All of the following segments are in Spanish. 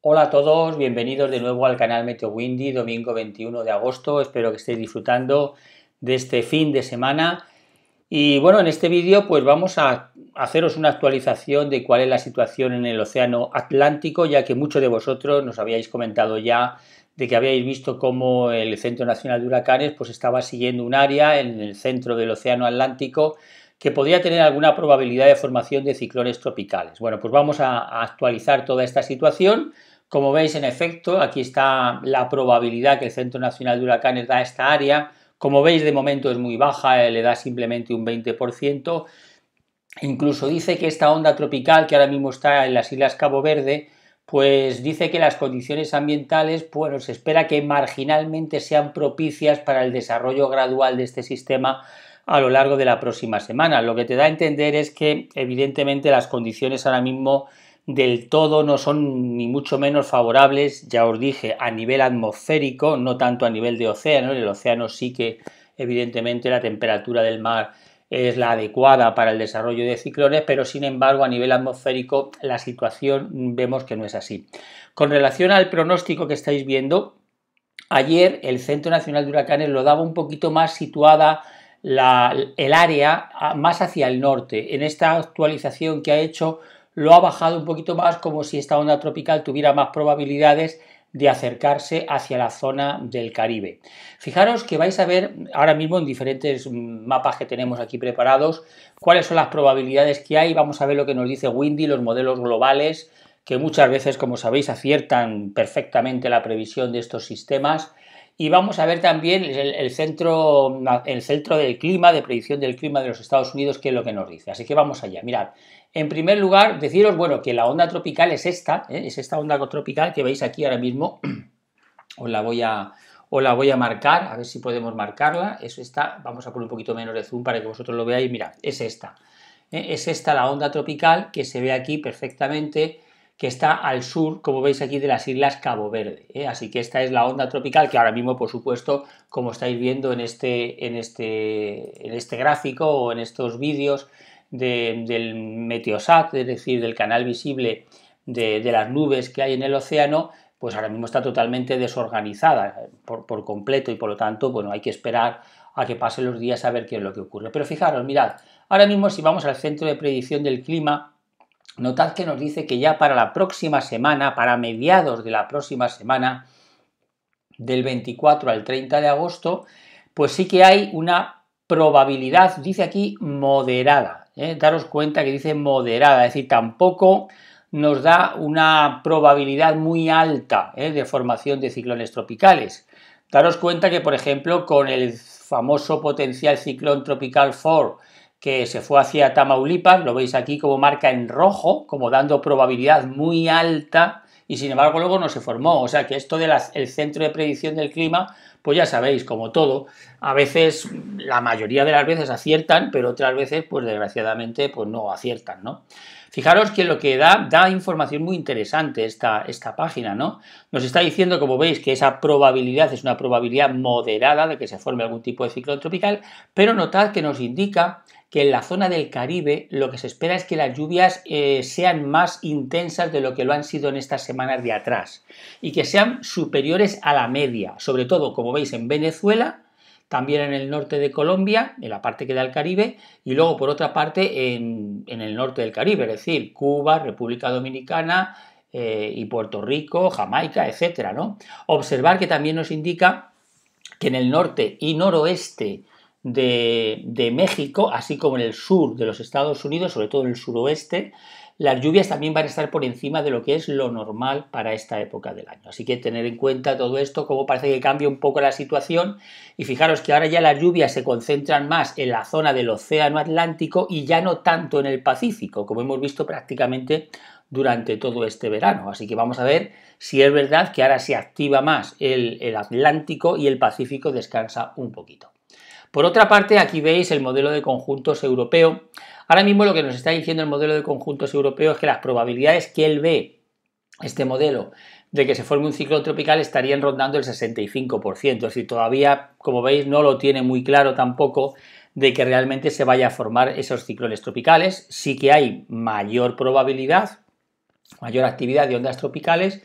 Hola a todos, bienvenidos de nuevo al canal Meteo Windy, domingo 21 de agosto. Espero que estéis disfrutando de este fin de semana. Y bueno, en este vídeo pues vamos a haceros una actualización de cuál es la situación en el Océano Atlántico, ya que muchos de vosotros nos habíais comentado ya de que habíais visto cómo el Centro Nacional de Huracanes pues estaba siguiendo un área en el centro del Océano Atlántico que podría tener alguna probabilidad de formación de ciclones tropicales. Bueno, pues vamos a actualizar toda esta situación como veis, en efecto, aquí está la probabilidad que el Centro Nacional de Huracanes da a esta área. Como veis, de momento es muy baja, eh, le da simplemente un 20%. Incluso dice que esta onda tropical, que ahora mismo está en las Islas Cabo Verde, pues dice que las condiciones ambientales, bueno, se espera que marginalmente sean propicias para el desarrollo gradual de este sistema a lo largo de la próxima semana. Lo que te da a entender es que, evidentemente, las condiciones ahora mismo del todo no son ni mucho menos favorables, ya os dije, a nivel atmosférico, no tanto a nivel de océano. En el océano sí que evidentemente la temperatura del mar es la adecuada para el desarrollo de ciclones, pero sin embargo a nivel atmosférico la situación vemos que no es así. Con relación al pronóstico que estáis viendo, ayer el Centro Nacional de Huracanes lo daba un poquito más situada el área más hacia el norte. En esta actualización que ha hecho lo ha bajado un poquito más como si esta onda tropical tuviera más probabilidades de acercarse hacia la zona del Caribe. Fijaros que vais a ver ahora mismo en diferentes mapas que tenemos aquí preparados cuáles son las probabilidades que hay. Vamos a ver lo que nos dice Windy, los modelos globales, que muchas veces, como sabéis, aciertan perfectamente la previsión de estos sistemas. Y vamos a ver también el, centro, el centro del clima, de predicción del clima de los Estados Unidos, qué es lo que nos dice. Así que vamos allá. Mirad, en primer lugar, deciros, bueno, que la onda tropical es esta, ¿eh? es esta onda tropical que veis aquí ahora mismo. Os la voy a, la voy a marcar, a ver si podemos marcarla. Es esta, vamos a poner un poquito menos de zoom para que vosotros lo veáis. Mirad, es esta. ¿eh? Es esta la onda tropical que se ve aquí perfectamente que está al sur, como veis aquí, de las islas Cabo Verde. ¿eh? Así que esta es la onda tropical que ahora mismo, por supuesto, como estáis viendo en este, en este, en este gráfico o en estos vídeos del Meteosat, es decir, del canal visible de, las nubes que hay en el océano, pues ahora mismo está totalmente desorganizada por, por completo y por lo tanto, bueno, hay que esperar a que pasen los días a ver qué es lo que ocurre. Pero fijaros, mirad, ahora mismo si vamos al centro de predicción del clima, notad que nos dice que ya para la próxima semana, para mediados de la próxima semana, del 24 al 30 de agosto, pues sí que hay una probabilidad, dice aquí, moderada. ¿eh? Daros cuenta que dice moderada, es decir, tampoco nos da una probabilidad muy alta ¿eh? de formación de ciclones tropicales. Daros cuenta que, por ejemplo, con el famoso potencial ciclón tropical 4 que se fue hacia Tamaulipas, lo veis aquí como marca en rojo, como dando probabilidad muy alta, y sin embargo luego no se formó. O sea que esto del el centro de predicción del clima, pues ya sabéis, como todo, a veces, la mayoría de las veces aciertan, pero otras veces, pues desgraciadamente, pues no aciertan, ¿no? Fijaros que lo que da, da información muy interesante esta, esta página, ¿no? Nos está diciendo, como veis, que esa probabilidad es una probabilidad moderada de que se forme algún tipo de ciclón tropical, pero notad que nos indica que en la zona del Caribe lo que se espera es que las lluvias eh, sean más intensas de lo que lo han sido en estas semanas de atrás y que sean superiores a la media, sobre todo, como veis, en Venezuela, también en el norte de Colombia, en la parte que da al Caribe, y luego por otra parte en, el norte del Caribe, es decir, Cuba, República Dominicana eh, y Puerto Rico, Jamaica, etcétera, ¿no? Observar que también nos indica que en el norte y noroeste de, de México, así como en el sur de los Estados Unidos, sobre todo en el suroeste, las lluvias también van a estar por encima de lo que es lo normal para esta época del año. Así que tener en cuenta todo esto, como parece que cambia un poco la situación. Y fijaros que ahora ya las lluvias se concentran más en la zona del Océano Atlántico y ya no tanto en el Pacífico, como hemos visto prácticamente durante todo este verano. Así que vamos a ver si es verdad que ahora se activa más el, el Atlántico y el Pacífico descansa un poquito. Por otra parte, aquí veis el modelo de conjuntos europeo. Ahora mismo lo que nos está diciendo el modelo de conjuntos europeo es que las probabilidades que él ve, este modelo, de que se forme un ciclón tropical estarían rondando el 65%. Así todavía, como veis, no lo tiene muy claro tampoco de que realmente se vaya a formar esos ciclones tropicales. Sí que hay mayor probabilidad, mayor actividad de ondas tropicales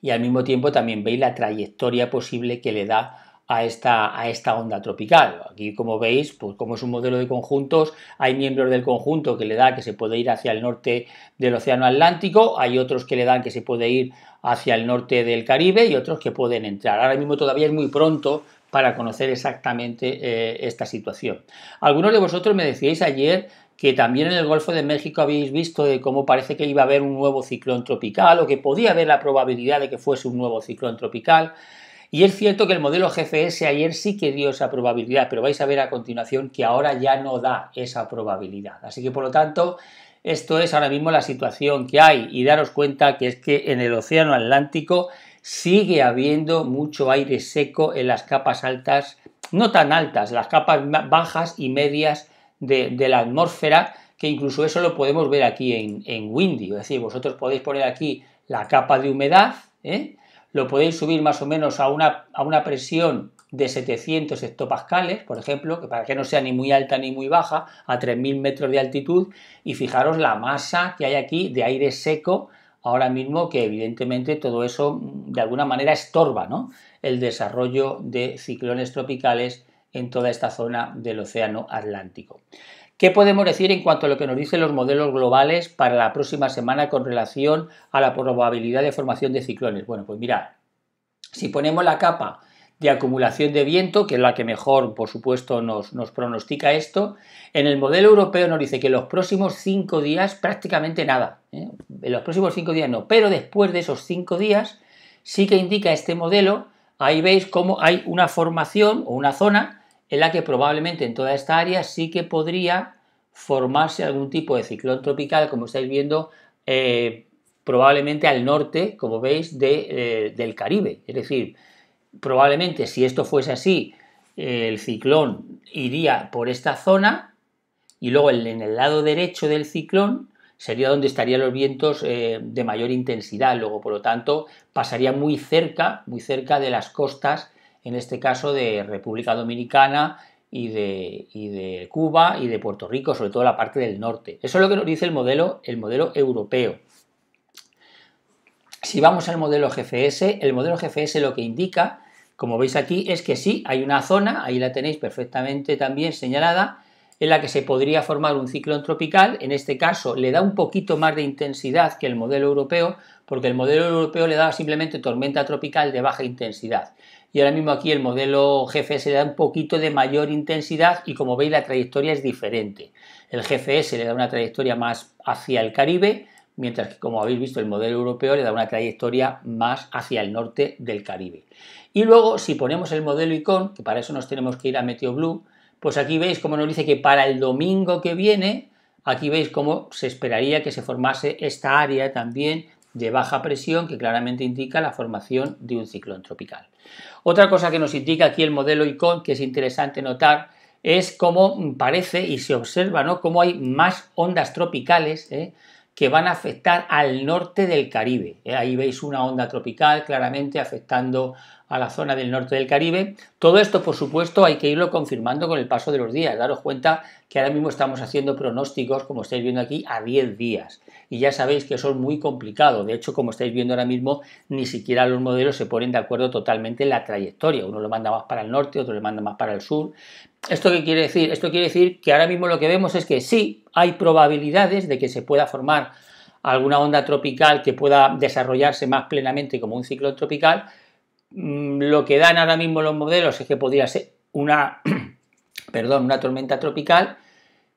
y al mismo tiempo también veis la trayectoria posible que le da a esta, a esta onda tropical. Aquí, como veis, pues como es un modelo de conjuntos, hay miembros del conjunto que le da que se puede ir hacia el norte del Océano Atlántico, hay otros que le dan que se puede ir hacia el norte del Caribe y otros que pueden entrar. Ahora mismo todavía es muy pronto para conocer exactamente eh, esta situación. Algunos de vosotros me decíais ayer que también en el Golfo de México habéis visto de cómo parece que iba a haber un nuevo ciclón tropical o que podía haber la probabilidad de que fuese un nuevo ciclón tropical. Y es cierto que el modelo GFS ayer sí que dio esa probabilidad, pero vais a ver a continuación que ahora ya no da esa probabilidad. Así que por lo tanto, esto es ahora mismo la situación que hay y daros cuenta que es que en el Océano Atlántico sigue habiendo mucho aire seco en las capas altas, no tan altas, las capas bajas y medias de, la atmósfera, que incluso eso lo podemos ver aquí en, en Windy. Es decir, vosotros podéis poner aquí la capa de humedad, ¿eh? lo podéis subir más o menos a una, a una presión de 700 hectopascales, por ejemplo, que para que no sea ni muy alta ni muy baja, a 3.000 metros de altitud, y fijaros la masa que hay aquí de aire seco ahora mismo, que evidentemente todo eso mm, de alguna manera estorba ¿no? el desarrollo de ciclones tropicales en toda esta zona del Océano Atlántico. ¿Qué podemos decir en cuanto a lo que nos dicen los modelos globales para la próxima semana con relación a la probabilidad de formación de ciclones? Bueno, pues mirad, si ponemos la capa de acumulación de viento, que es la que mejor, por supuesto, nos, pronostica esto. En el modelo europeo nos dice que en los próximos cinco días prácticamente nada. ¿eh? En los próximos cinco días no, pero después de esos cinco días sí que indica este modelo, ahí veis cómo hay una formación o una zona en la que probablemente en toda esta área sí que podría formarse algún tipo de ciclón tropical, como estáis viendo, eh, probablemente al norte, como veis, eh, del Caribe. Es decir, probablemente si esto fuese así, el ciclón iría por esta zona y luego en el lado derecho del ciclón sería donde estarían los vientos eh, de mayor intensidad. Luego, por lo tanto, pasaría muy cerca, muy cerca de las costas en este caso de República Dominicana y de, Cuba y de Puerto Rico, sobre todo la parte del norte. Eso es lo que nos dice el modelo, el modelo europeo. Si vamos al modelo GFS, el modelo GFS lo que indica, como veis aquí, es que sí, hay una zona, ahí la tenéis perfectamente también señalada, en la que se podría formar un ciclón tropical. En este caso le da un poquito más de intensidad que el modelo europeo, porque el modelo europeo le daba simplemente tormenta tropical de baja intensidad. Y ahora mismo aquí el modelo GFS le da un poquito de mayor intensidad y como veis la trayectoria es diferente. El GFS le da una trayectoria más hacia el Caribe, mientras que como habéis visto el modelo europeo le da una trayectoria más hacia el norte del Caribe. Y luego si ponemos el modelo ICON, que para eso nos tenemos que ir a Blue. Pues aquí veis como nos dice que para el domingo que viene, aquí veis cómo se esperaría que se formase esta área también de baja presión que claramente indica la formación de un ciclón tropical. Otra cosa que nos indica aquí el modelo ICON, que es interesante notar, es cómo parece y se observa ¿no? cómo hay más ondas tropicales, ¿eh? que van a afectar al norte del Caribe. Eh, ahí veis una onda tropical claramente afectando a la zona del norte del Caribe. Todo esto, por supuesto, hay que irlo confirmando con el paso de los días. Daros cuenta que ahora mismo estamos haciendo pronósticos, como estáis viendo aquí, a 10 días y ya sabéis que eso es muy complicado. De hecho, como estáis viendo ahora mismo, ni siquiera los modelos se ponen de acuerdo totalmente en la trayectoria. Uno lo manda más para el norte, otro lo manda más para el sur. ¿Esto qué quiere decir? Esto quiere decir que ahora mismo lo que vemos es que sí hay probabilidades de que se pueda formar alguna onda tropical que pueda desarrollarse más plenamente como un ciclo tropical. Mm, lo que dan ahora mismo los modelos es que podría ser una, perdón, una tormenta tropical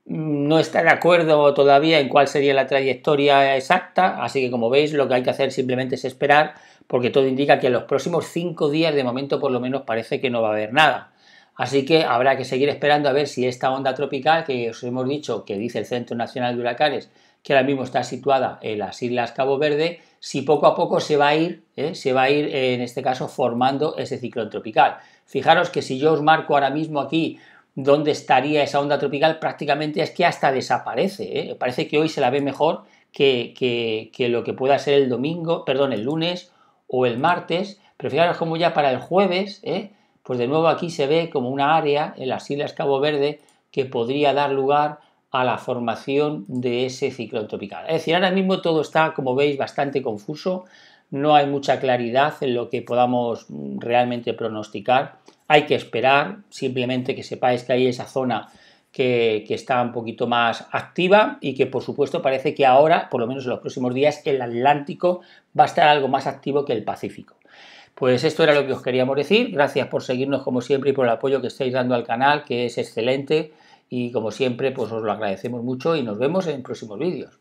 no está de acuerdo todavía en cuál sería la trayectoria exacta, así que como veis lo que hay que hacer simplemente es esperar porque todo indica que en los próximos cinco días de momento por lo menos parece que no va a haber nada. Así que habrá que seguir esperando a ver si esta onda tropical que os hemos dicho que dice el Centro Nacional de Huracanes, que ahora mismo está situada en las Islas Cabo Verde, si poco a poco se va a ir, ¿eh? se va a ir eh, en este caso formando ese ciclón tropical. Fijaros que si yo os marco ahora mismo aquí dónde estaría esa onda tropical, prácticamente es que hasta desaparece. ¿eh? Parece que hoy se la ve mejor que, lo que pueda ser el domingo, perdón, el lunes o el martes. Pero fijaros como ya para el jueves, ¿eh? pues de nuevo aquí se ve como una área en las Islas Cabo Verde que podría dar lugar a la formación de ese ciclón tropical. Es decir, ahora mismo todo está, como veis, bastante confuso, no hay mucha claridad en lo que podamos mm, realmente pronosticar hay que esperar, simplemente que sepáis que hay esa zona que, está un poquito más activa y que por supuesto parece que ahora, por lo menos en los próximos días, el Atlántico va a estar algo más activo que el Pacífico. Pues esto era lo que os queríamos decir. Gracias por seguirnos como siempre y por el apoyo que estáis dando al canal, que es excelente. Y como siempre, pues os lo agradecemos mucho y nos vemos en próximos vídeos.